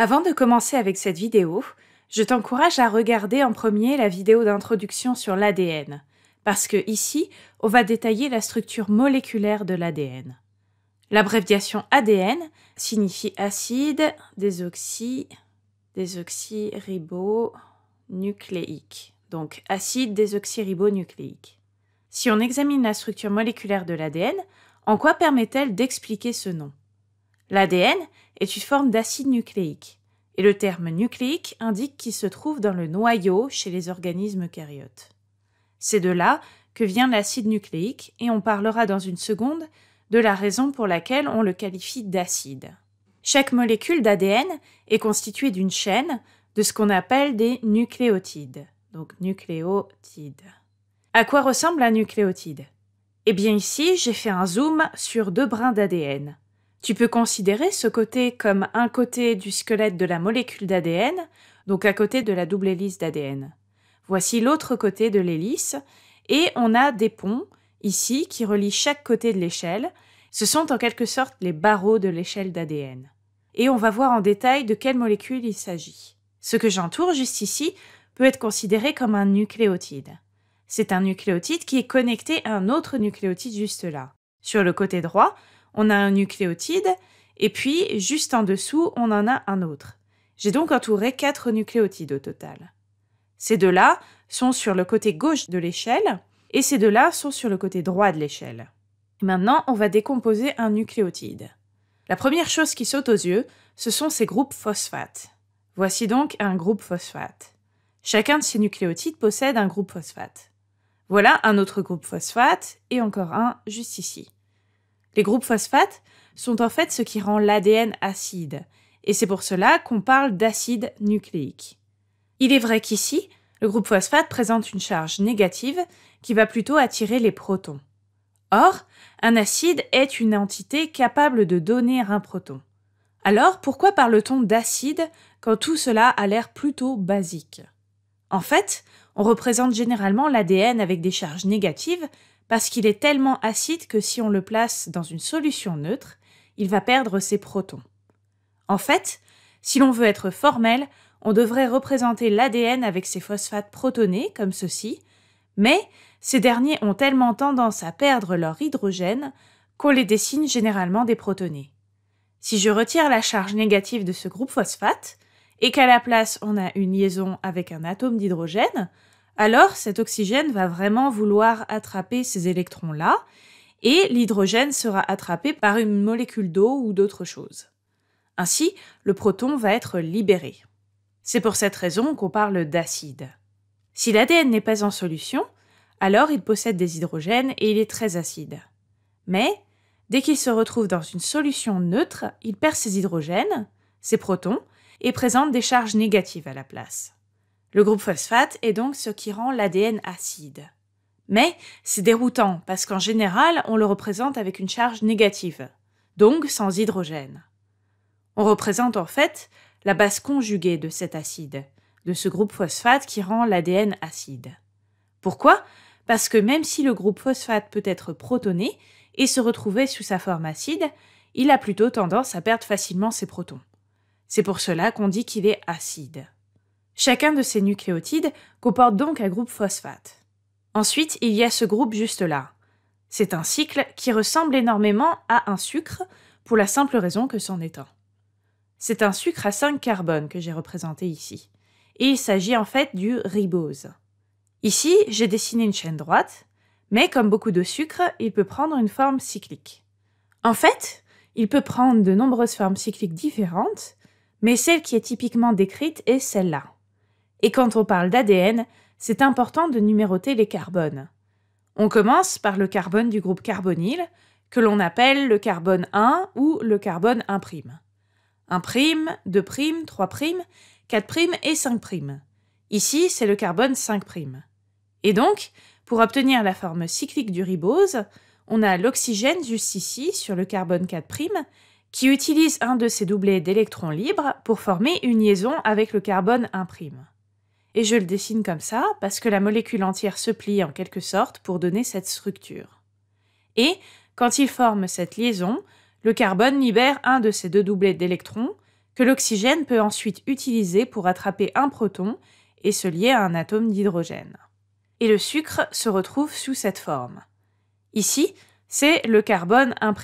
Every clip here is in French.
Avant de commencer avec cette vidéo, je t'encourage à regarder en premier la vidéo d'introduction sur l'ADN, parce que ici, on va détailler la structure moléculaire de l'ADN. L'abréviation ADN signifie acide désoxy désoxyribonucléique, donc acide désoxyribonucléique. Si on examine la structure moléculaire de l'ADN, en quoi permet-elle d'expliquer ce nom L'ADN est une forme d'acide nucléique, et le terme nucléique indique qu'il se trouve dans le noyau chez les organismes eucaryotes. C'est de là que vient l'acide nucléique, et on parlera dans une seconde de la raison pour laquelle on le qualifie d'acide. Chaque molécule d'ADN est constituée d'une chaîne de ce qu'on appelle des nucléotides. Donc nucléotides. À quoi ressemble un nucléotide Eh bien ici, j'ai fait un zoom sur deux brins d'ADN. Tu peux considérer ce côté comme un côté du squelette de la molécule d'ADN, donc à côté de la double hélice d'ADN. Voici l'autre côté de l'hélice, et on a des ponts ici qui relient chaque côté de l'échelle. Ce sont en quelque sorte les barreaux de l'échelle d'ADN. Et on va voir en détail de quelle molécule il s'agit. Ce que j'entoure juste ici peut être considéré comme un nucléotide. C'est un nucléotide qui est connecté à un autre nucléotide juste là. Sur le côté droit, on a un nucléotide, et puis juste en dessous, on en a un autre. J'ai donc entouré quatre nucléotides au total. Ces deux-là sont sur le côté gauche de l'échelle, et ces deux-là sont sur le côté droit de l'échelle. Maintenant, on va décomposer un nucléotide. La première chose qui saute aux yeux, ce sont ces groupes phosphates. Voici donc un groupe phosphate. Chacun de ces nucléotides possède un groupe phosphate. Voilà un autre groupe phosphate et encore un juste ici. Les groupes phosphates sont en fait ce qui rend l'ADN acide, et c'est pour cela qu'on parle d'acide nucléique. Il est vrai qu'ici, le groupe phosphate présente une charge négative qui va plutôt attirer les protons. Or, un acide est une entité capable de donner un proton. Alors, pourquoi parle-t-on d'acide quand tout cela a l'air plutôt basique En fait, on représente généralement l'ADN avec des charges négatives parce qu'il est tellement acide que si on le place dans une solution neutre, il va perdre ses protons. En fait, si l'on veut être formel, on devrait représenter l'ADN avec ses phosphates protonés, comme ceci, mais ces derniers ont tellement tendance à perdre leur hydrogène qu'on les dessine généralement des protonés. Si je retire la charge négative de ce groupe phosphate, et qu'à la place on a une liaison avec un atome d'hydrogène, alors cet oxygène va vraiment vouloir attraper ces électrons-là, et l'hydrogène sera attrapé par une molécule d'eau ou d'autre chose. Ainsi, le proton va être libéré. C'est pour cette raison qu'on parle d'acide. Si l'ADN n'est pas en solution, alors il possède des hydrogènes et il est très acide. Mais, dès qu'il se retrouve dans une solution neutre, il perd ses hydrogènes, ses protons, et présente des charges négatives à la place. Le groupe phosphate est donc ce qui rend l'ADN acide. Mais c'est déroutant parce qu'en général, on le représente avec une charge négative, donc sans hydrogène. On représente en fait la base conjuguée de cet acide, de ce groupe phosphate qui rend l'ADN acide. Pourquoi Parce que même si le groupe phosphate peut être protoné et se retrouver sous sa forme acide, il a plutôt tendance à perdre facilement ses protons. C'est pour cela qu'on dit qu'il est acide. Chacun de ces nucléotides comporte donc un groupe phosphate. Ensuite, il y a ce groupe juste là. C'est un cycle qui ressemble énormément à un sucre pour la simple raison que c'en est un. C'est un sucre à 5 carbones que j'ai représenté ici. Et il s'agit en fait du ribose. Ici, j'ai dessiné une chaîne droite, mais comme beaucoup de sucres, il peut prendre une forme cyclique. En fait, il peut prendre de nombreuses formes cycliques différentes, mais celle qui est typiquement décrite est celle-là. Et quand on parle d'ADN, c'est important de numéroter les carbones. On commence par le carbone du groupe carbonyl, que l'on appelle le carbone 1 ou le carbone 1'. 1', 2', 3', 4' et 5'. Ici, c'est le carbone 5'. Et donc, pour obtenir la forme cyclique du ribose, on a l'oxygène juste ici sur le carbone 4', qui utilise un de ses doublés d'électrons libres pour former une liaison avec le carbone 1' et je le dessine comme ça parce que la molécule entière se plie en quelque sorte pour donner cette structure. Et, quand il forme cette liaison, le carbone libère un de ces deux doublets d'électrons que l'oxygène peut ensuite utiliser pour attraper un proton et se lier à un atome d'hydrogène. Et le sucre se retrouve sous cette forme. Ici, c'est le carbone 1'.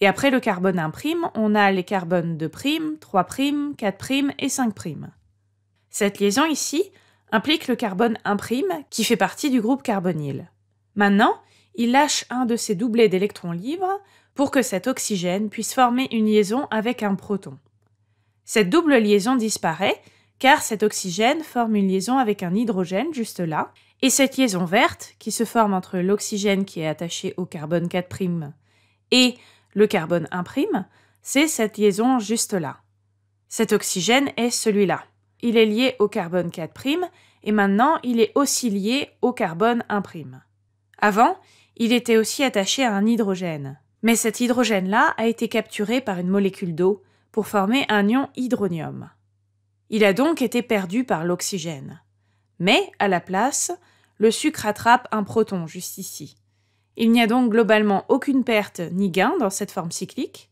Et après le carbone 1', on a les carbones 2', 3', 4' et 5'. Cette liaison ici implique le carbone imprime qui fait partie du groupe carbonyle. Maintenant, il lâche un de ses doublés d'électrons libres pour que cet oxygène puisse former une liaison avec un proton. Cette double liaison disparaît car cet oxygène forme une liaison avec un hydrogène juste là, et cette liaison verte qui se forme entre l'oxygène qui est attaché au carbone 4' et le carbone 1', c'est cette liaison juste là. Cet oxygène est celui-là il est lié au carbone 4' et maintenant il est aussi lié au carbone 1'. Avant, il était aussi attaché à un hydrogène. Mais cet hydrogène-là a été capturé par une molécule d'eau pour former un ion hydronium. Il a donc été perdu par l'oxygène. Mais, à la place, le sucre attrape un proton juste ici. Il n'y a donc globalement aucune perte ni gain dans cette forme cyclique,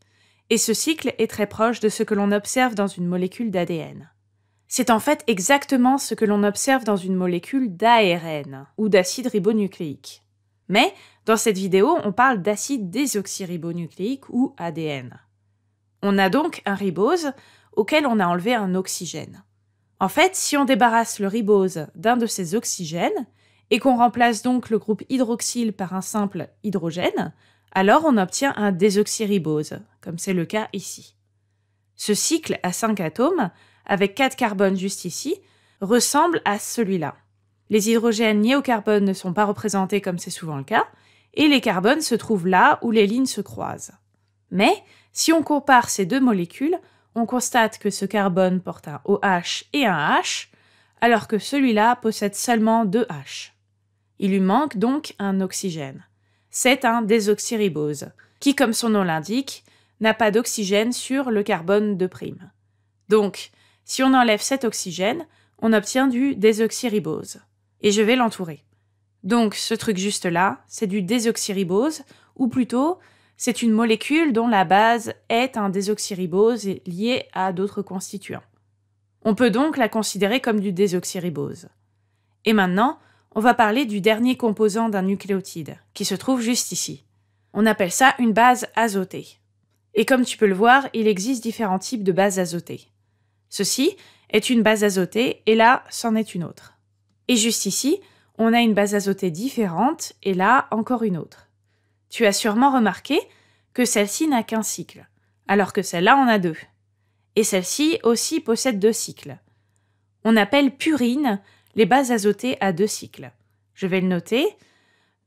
et ce cycle est très proche de ce que l'on observe dans une molécule d'ADN. C'est en fait exactement ce que l'on observe dans une molécule d'ARN ou d'acide ribonucléique. Mais dans cette vidéo, on parle d'acide désoxyribonucléique ou ADN. On a donc un ribose auquel on a enlevé un oxygène. En fait, si on débarrasse le ribose d'un de ses oxygènes et qu'on remplace donc le groupe hydroxyle par un simple hydrogène, alors on obtient un désoxyribose, comme c'est le cas ici. Ce cycle à 5 atomes avec quatre carbones juste ici, ressemble à celui-là. Les hydrogènes liés au carbone ne sont pas représentés comme c'est souvent le cas, et les carbones se trouvent là où les lignes se croisent. Mais si on compare ces deux molécules, on constate que ce carbone porte un OH et un H, alors que celui-là possède seulement deux H. Il lui manque donc un oxygène. C'est un désoxyribose, qui, comme son nom l'indique, n'a pas d'oxygène sur le carbone de prime. Donc, si on enlève cet oxygène, on obtient du désoxyribose. Et je vais l'entourer. Donc ce truc juste là, c'est du désoxyribose, ou plutôt c'est une molécule dont la base est un désoxyribose lié à d'autres constituants. On peut donc la considérer comme du désoxyribose. Et maintenant, on va parler du dernier composant d'un nucléotide, qui se trouve juste ici. On appelle ça une base azotée. Et comme tu peux le voir, il existe différents types de bases azotées. Ceci est une base azotée et là, c'en est une autre. Et juste ici, on a une base azotée différente et là, encore une autre. Tu as sûrement remarqué que celle-ci n'a qu'un cycle, alors que celle-là en a deux. Et celle-ci aussi possède deux cycles. On appelle purine les bases azotées à deux cycles. Je vais le noter.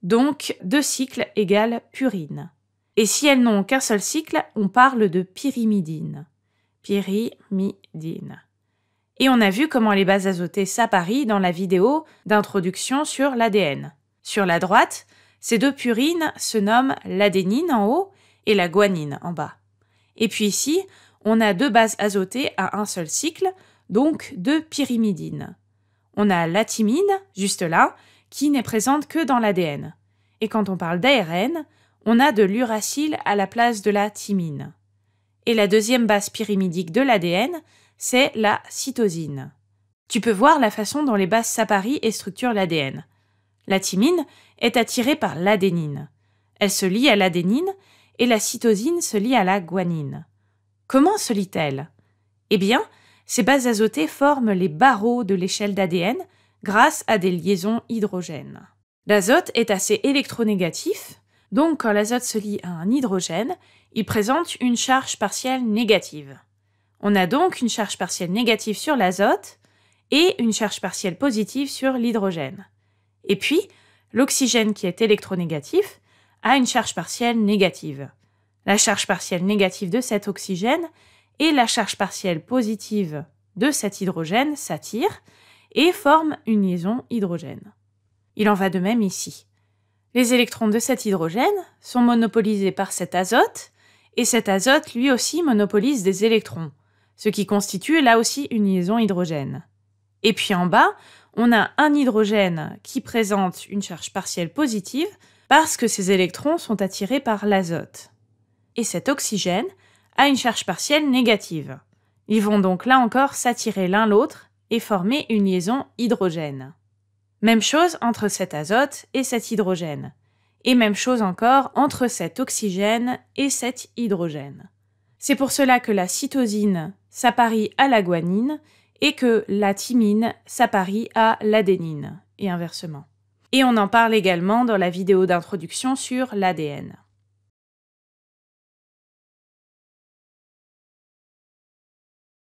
Donc, deux cycles égale purine. Et si elles n'ont qu'un seul cycle, on parle de pyrimidine pyrimidine. Et on a vu comment les bases azotées s'apparient dans la vidéo d'introduction sur l'ADN. Sur la droite, ces deux purines se nomment l'adénine en haut et la guanine en bas. Et puis ici, on a deux bases azotées à un seul cycle, donc deux pyrimidines. On a la thymine, juste là, qui n'est présente que dans l'ADN. Et quand on parle d'ARN, on a de l'uracile à la place de la thymine. Et la deuxième base pyrimidique de l'ADN, c'est la cytosine. Tu peux voir la façon dont les bases s'apparient et structurent l'ADN. La thymine est attirée par l'adénine. Elle se lie à l'adénine et la cytosine se lie à la guanine. Comment se lie-t-elle Eh bien, ces bases azotées forment les barreaux de l'échelle d'ADN grâce à des liaisons hydrogènes. L'azote est assez électronégatif, donc quand l'azote se lie à un hydrogène, il présente une charge partielle négative. On a donc une charge partielle négative sur l'azote et une charge partielle positive sur l'hydrogène. Et puis, l'oxygène qui est électronégatif a une charge partielle négative. La charge partielle négative de cet oxygène et la charge partielle positive de cet hydrogène s'attirent et forment une liaison hydrogène. Il en va de même ici. Les électrons de cet hydrogène sont monopolisés par cet azote, et cet azote lui aussi monopolise des électrons, ce qui constitue là aussi une liaison hydrogène. Et puis en bas, on a un hydrogène qui présente une charge partielle positive parce que ces électrons sont attirés par l'azote. Et cet oxygène a une charge partielle négative. Ils vont donc là encore s'attirer l'un l'autre et former une liaison hydrogène. Même chose entre cet azote et cet hydrogène. Et même chose encore entre cet oxygène et cet hydrogène. C'est pour cela que la cytosine s'apparie à la guanine et que la thymine s'apparie à l'adénine, et inversement. Et on en parle également dans la vidéo d'introduction sur l'ADN.